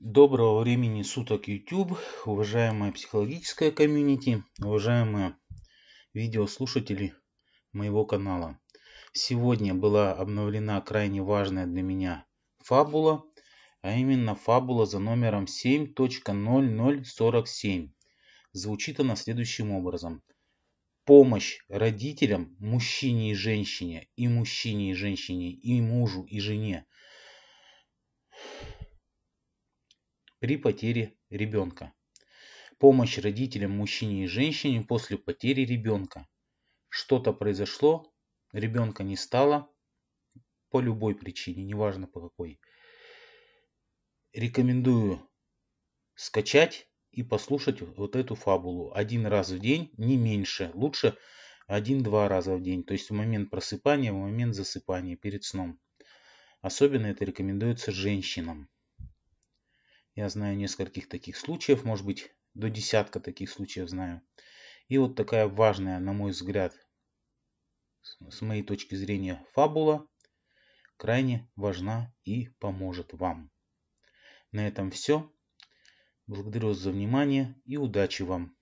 Доброго времени суток YouTube, уважаемая психологическая комьюнити, уважаемые видеослушатели моего канала. Сегодня была обновлена крайне важная для меня фабула, а именно фабула за номером 7.0047. Звучит она следующим образом. Помощь родителям, мужчине и женщине, и мужчине и женщине, и мужу и жене – при потере ребенка. Помощь родителям мужчине и женщине после потери ребенка. Что-то произошло, ребенка не стало по любой причине, неважно по какой. Рекомендую скачать и послушать вот эту фабулу один раз в день, не меньше, лучше один-два раза в день, то есть в момент просыпания, в момент засыпания перед сном. Особенно это рекомендуется женщинам. Я знаю нескольких таких случаев, может быть, до десятка таких случаев знаю. И вот такая важная, на мой взгляд, с моей точки зрения, фабула крайне важна и поможет вам. На этом все. Благодарю вас за внимание и удачи вам!